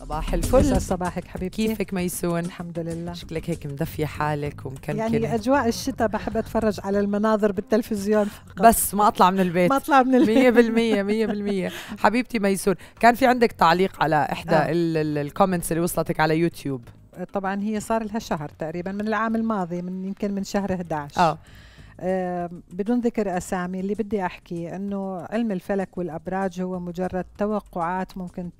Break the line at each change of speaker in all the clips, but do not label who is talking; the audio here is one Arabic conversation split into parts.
صباح الفل يسعد صباحك حبيبتي كيفك ميسون؟ الحمد لله شكلك هيك مدفية حالك ومكنكنة يعني
أجواء الشتاء بحب أتفرج على المناظر بالتلفزيون فقط. بس
ما أطلع من البيت ما أطلع من البيت 100% 100% حبيبتي ميسون كان في عندك تعليق على إحدى آه. الكومنتس اللي وصلتك على يوتيوب
طبعا هي صار لها شهر تقريبا من العام الماضي من يمكن من شهر 11 آه. أه بدون ذكر اسامي اللي بدي احكي انه علم الفلك والابراج هو مجرد توقعات ممكن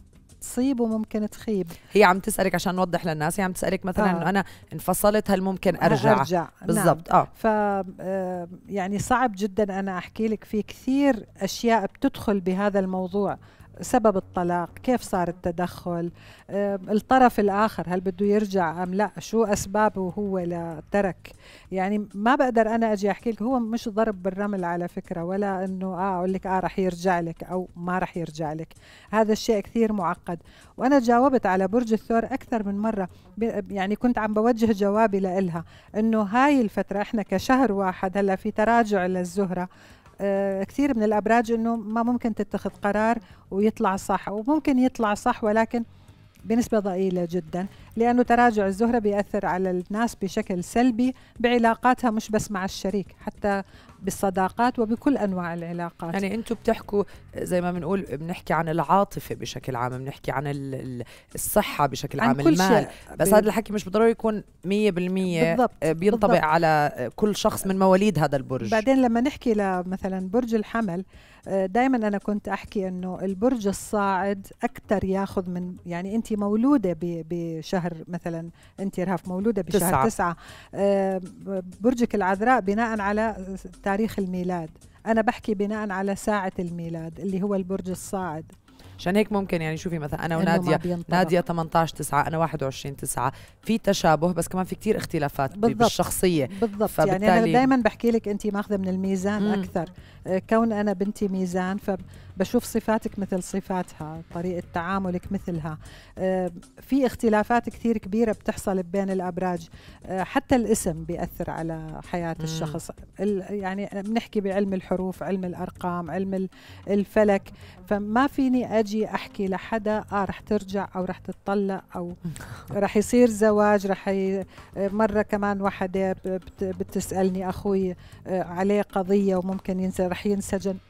تصيب وممكن
تخيب هي عم تسالك عشان نوضح للناس هي عم تسالك مثلا آه. انه انا انفصلت هل ممكن ارجع ارجع نعم. بالضبط
نعم. اه ف آه، يعني صعب جدا انا احكي لك في كثير اشياء بتدخل بهذا الموضوع سبب الطلاق كيف صار التدخل الطرف الآخر هل بده يرجع أم لا شو أسبابه هو لترك يعني ما بقدر أنا أجي أحكي لك هو مش ضرب بالرمل على فكرة ولا أنه آه أقول لك آه رح يرجع لك أو ما رح يرجع لك هذا الشيء كثير معقد وأنا جاوبت على برج الثور أكثر من مرة يعني كنت عم بوجه جوابي لإلها أنه هاي الفترة إحنا كشهر واحد هلأ في تراجع للزهرة آه، كثير من الابراج انه ما ممكن تتخذ قرار ويطلع صح وممكن يطلع صح ولكن بنسبة ضئيلة جدا لأنه تراجع الزهرة بيأثر على الناس بشكل سلبي بعلاقاتها مش بس مع الشريك حتى بالصداقات وبكل أنواع العلاقات يعني
أنتم بتحكوا زي ما بنقول بنحكي عن العاطفة بشكل عام بنحكي عن الصحة بشكل عن عام كل المال بس هذا الحكي مش بالضروري يكون 100% بالضبط. آه، بينطبق على كل شخص من مواليد هذا البرج بعدين
لما نحكي مثلا برج الحمل آه، دائما انا كنت احكي انه البرج الصاعد اكثر ياخذ من يعني انت مولوده بشهر مثلا انت رهف مولوده بشهر تسعة, تسعة. آه، برجك العذراء بناء على تاريخ الميلاد انا بحكي بناء على ساعه الميلاد اللي هو البرج الصاعد
عشان هيك ممكن يعني شوفي مثلا انا وناديه ناديه 18 9 انا 21 9 في تشابه بس كمان في كتير اختلافات بالضبط بالشخصيه بالضبط يعني انا دائما
بحكي لك انت ماخذه من الميزان مم. اكثر آه، كون انا بنتي ميزان فبشوف صفاتك مثل صفاتها طريقه تعاملك مثلها آه، في اختلافات كثير كبيره بتحصل بين الابراج آه، حتى الاسم بياثر على حياه مم. الشخص يعني بنحكي بعلم الحروف علم الارقام علم الفلك فما فيني اجي اجي احكي لحدا اه رح ترجع او رح تتطلق او رح يصير زواج رح ي... مره كمان وحده بت... بتسالني اخوي آه، عليه قضيه وممكن ينسى رح ينسجن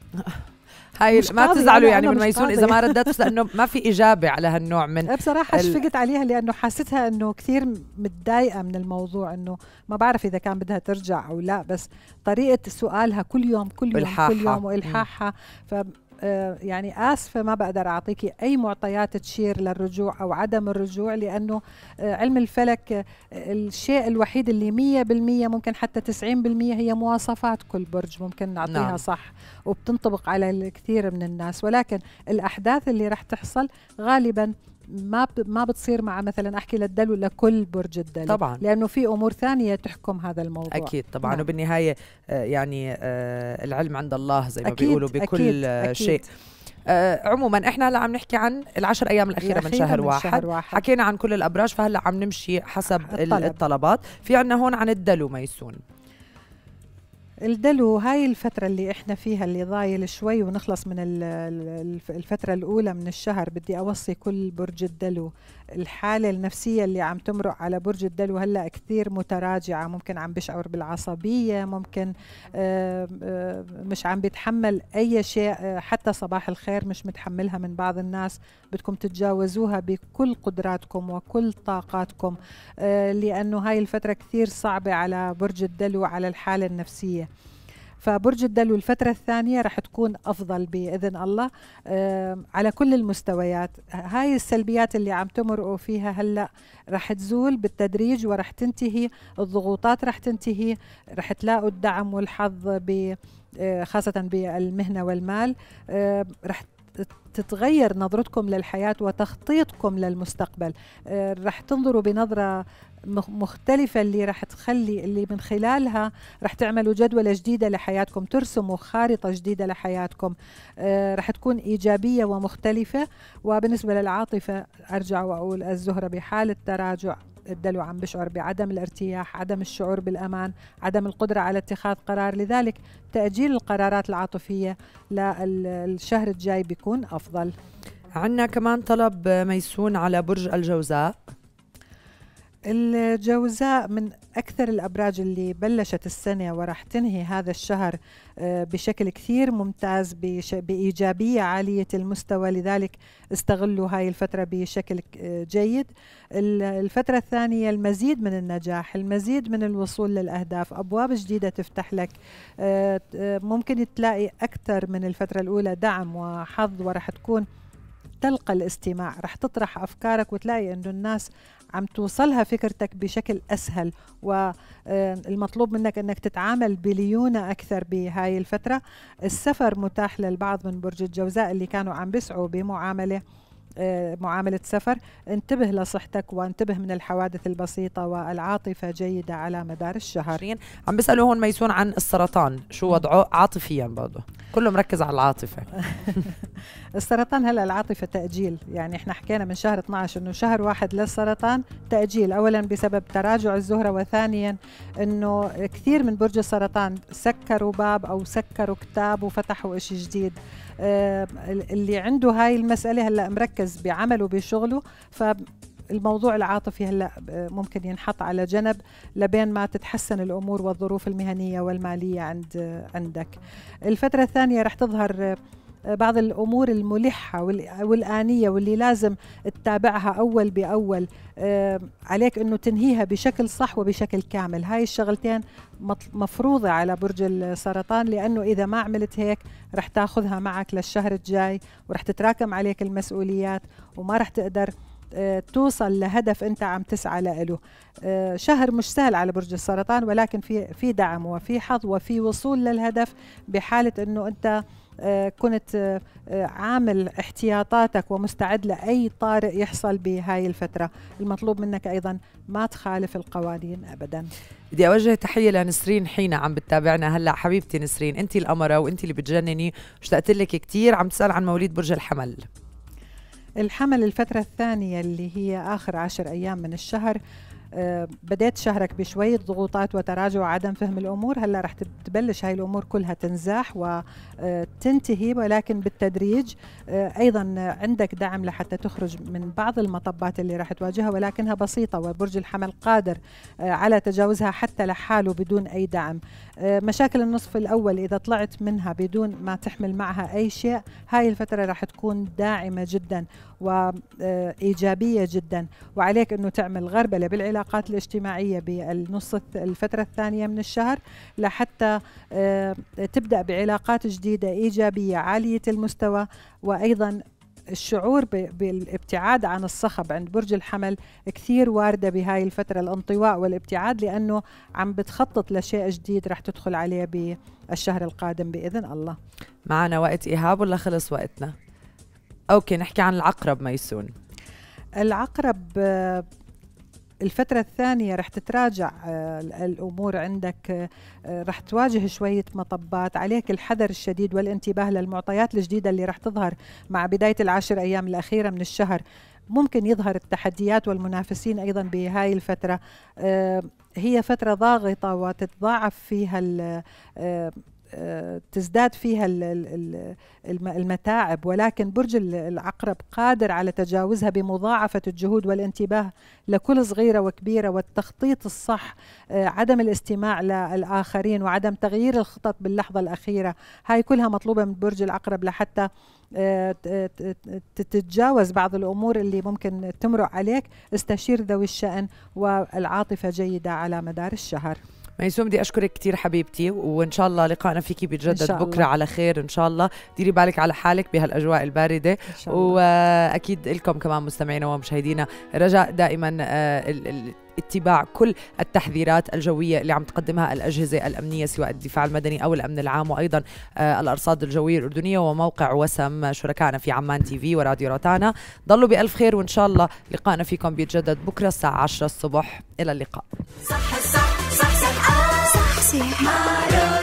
هاي ما بتزعلوا يعني من ميسون اذا ما ردت لانه
ما في اجابه على هالنوع من أه، بصراحه ال...
شفقت عليها لانه حاستها انه كثير متضايقه من الموضوع انه ما بعرف اذا كان بدها ترجع او لا بس طريقه سؤالها كل يوم كل يوم إلحاحة. كل يوم والحاحها آه، يعني اسفه ما بقدر اعطيكي اي معطيات تشير للرجوع او عدم الرجوع لانه آه، علم الفلك آه، الشيء الوحيد اللي 100% ممكن حتى 90% هي مواصفات كل برج ممكن نعطيها نعم. صح وبتنطبق على الكثير من الناس ولكن الاحداث اللي رح تحصل غالبا ما ما بتصير مع مثلا احكي للدلو لكل برج الدلو طبعا لانه في امور ثانيه تحكم هذا الموضوع اكيد طبعا نعم.
وبالنهايه آه، يعني آه، العلم عند الله زي ما أكيد بيقولوا بكل أكيد شيء أكيد. آه عموما احنا هلا عم نحكي عن العشر ايام الاخيره, من, شهر, من واحد. شهر واحد حكينا عن كل الابراج فهلا عم نمشي حسب الطلب. الطلبات في عنا هون عن الدلو ميسون
الدلو هاي الفترة اللي احنا فيها اللي ضايل شوي ونخلص من الفترة الأولى من الشهر بدي أوصي كل برج الدلو الحالة النفسية اللي عم تمرق على برج الدلو هلا كثير متراجعة ممكن عم بشعر بالعصبية ممكن آه، آه، مش عم بيتحمل أي شيء آه، حتى صباح الخير مش متحملها من بعض الناس بدكم تتجاوزوها بكل قدراتكم وكل طاقاتكم لأنه هاي الفترة كثير صعبة على برج الدلو على الحالة النفسية فبرج الدلو الفترة الثانية رح تكون أفضل بإذن الله على كل المستويات هاي السلبيات اللي عم تمرقوا فيها هلأ رح تزول بالتدريج ورح تنتهي الضغوطات رح تنتهي رح تلاقوا الدعم والحظ آه، خاصة بالمهنة والمال رح تتغير نظرتكم للحياة وتخطيطكم للمستقبل آه، رح تنظروا بنظرة مختلفة اللي رح تخلي اللي من خلالها رح تعملوا جدولة جديدة لحياتكم ترسموا خارطة جديدة لحياتكم آه، رح تكون إيجابية ومختلفة وبالنسبة للعاطفة أرجع وأقول الزهرة بحالة تراجع الدلو عم بشعر بعدم الارتياح عدم الشعور بالأمان عدم القدرة على اتخاذ قرار لذلك تأجيل القرارات العاطفية للشهر الجاي بيكون
أفضل عندنا كمان طلب ميسون على برج
الجوزاء الجوزاء من أكثر الأبراج اللي بلشت السنة وراح تنهي هذا الشهر آه، بشكل كثير ممتاز بإيجابية عالية المستوى لذلك استغلوا هاي الفترة بشكل آه، جيد الفترة الثانية المزيد من النجاح المزيد من الوصول للأهداف أبواب جديدة تفتح لك آه، ممكن تلاقي أكثر من الفترة الأولى دعم وحظ وراح تكون تلقى الاستماع رح تطرح أفكارك وتلاقي أنه الناس عم توصلها فكرتك بشكل اسهل والمطلوب آه، منك انك تتعامل بليونه اكثر بهاي الفتره السفر متاح للبعض من برج الجوزاء اللي كانوا عم بيسعوا بمعامله آه، معاملة سفر انتبه لصحتك وانتبه من الحوادث البسيطة والعاطفة جيدة على مدار الشهر
عم بسألوا هون ميسون عن السرطان شو وضعه عاطفيا برضه كله مركز على العاطفه
السرطان هلا العاطفه تاجيل يعني احنا حكينا من شهر 12 انه شهر واحد للسرطان تاجيل اولا بسبب تراجع الزهره وثانيا انه كثير من برج السرطان سكروا باب او سكروا كتاب وفتحوا شيء جديد اللي عنده هاي المساله هلا مركز بعمله بشغله ف الموضوع العاطفي هلا آه، ممكن ينحط على جنب لبين ما تتحسن الامور والظروف المهنيه والماليه عند عندك الفتره الثانيه رح تظهر آه، بعض الامور الملحه والانيه واللي لازم تتابعها اول باول آه، عليك انه تنهيها بشكل صح وبشكل كامل هاي الشغلتين مفروضه على برج السرطان لانه اذا ما عملت هيك رح تاخذها معك للشهر الجاي ورح تتراكم عليك المسؤوليات وما رح تقدر آه، توصل لهدف انت عم تسعى له آه، شهر مش سهل على برج السرطان ولكن في في دعم وفي حظ وفي وصول للهدف بحاله انه انت آه، كنت عامل احتياطاتك ومستعد لأي طارئ يحصل بهاي الفترة المطلوب منك أيضا ما تخالف القوانين أبدا
بدي أوجه تحية لنسرين حينا عم بتتابعنا هلا حبيبتي نسرين أنت القمره وأنت اللي بتجنني اشتقت لك كثير عم تسأل عن مواليد برج الحمل
الحمل الفترة الثانية اللي هي آخر عشر أيام من الشهر بدات شهرك بشويه ضغوطات وتراجع وعدم فهم الامور هلا رح تبلش هاي الامور كلها تنزاح وتنتهي آه، ولكن بالتدريج آه، ايضا عندك دعم لحتى تخرج من بعض المطبات اللي رح تواجهها ولكنها بسيطه وبرج الحمل قادر آه، على تجاوزها حتى لحاله بدون اي دعم مشاكل النصف الاول اذا طلعت منها بدون ما تحمل معها اي شيء هاي الفتره رح تكون داعمه جدا وايجابيه جدا وعليك انه تعمل غربله بالعلاقه العلاقات الاجتماعية بالنص الفترة الثانية من الشهر لحتى آه، تبدأ بعلاقات جديدة إيجابية عالية المستوى وأيضا الشعور بالابتعاد عن الصخب عند برج الحمل كثير وارده بهاي الفتره الانطواء والابتعاد لانه عم بتخطط لشيء جديد رح تدخل عليه بالشهر القادم باذن الله.
معنا وقت
ايهاب ولا خلص وقتنا؟ اوكي نحكي عن العقرب ميسون. العقرب آه، الفترة الثانية رح تتراجع آه، الأمور عندك آه، رح تواجه شوية مطبات عليك الحذر الشديد والانتباه للمعطيات الجديدة اللي رح تظهر مع بداية العشر أيام الأخيرة من الشهر ممكن يظهر التحديات والمنافسين أيضا بهاي الفترة آه، هي فترة ضاغطة وتتضاعف فيها تزداد فيها المتاعب ولكن برج العقرب قادر على تجاوزها بمضاعفة الجهود والانتباه لكل صغيرة وكبيرة والتخطيط الصح آه، عدم الاستماع للآخرين وعدم تغيير الخطط باللحظة الأخيرة هاي كلها مطلوبة من برج العقرب لحتى آه، تتجاوز بعض الامور اللي ممكن تمرق عليك استشير ذوي الشان والعاطفه جيده على مدار الشهر ميسوم
بدي اشكرك كثير حبيبتي وان شاء الله لقائنا فيكي بيتجدد بكره الله. على خير ان شاء الله ديري بالك على حالك بهالاجواء البارده واكيد لكم كمان مستمعينا ومشاهدينا رجاء دائما آه، اتباع كل التحذيرات الجويه اللي عم تقدمها الاجهزه الامنيه سواء الدفاع المدني او الامن العام وايضا آه، الارصاد الجويه الاردنيه وموقع وسم شركائنا في عمان تي في وراديو روتانا ضلوا بالف خير وان شاء الله لقائنا فيكم بيتجدد بكره الساعه 10 الصبح الى اللقاء صح صح
see.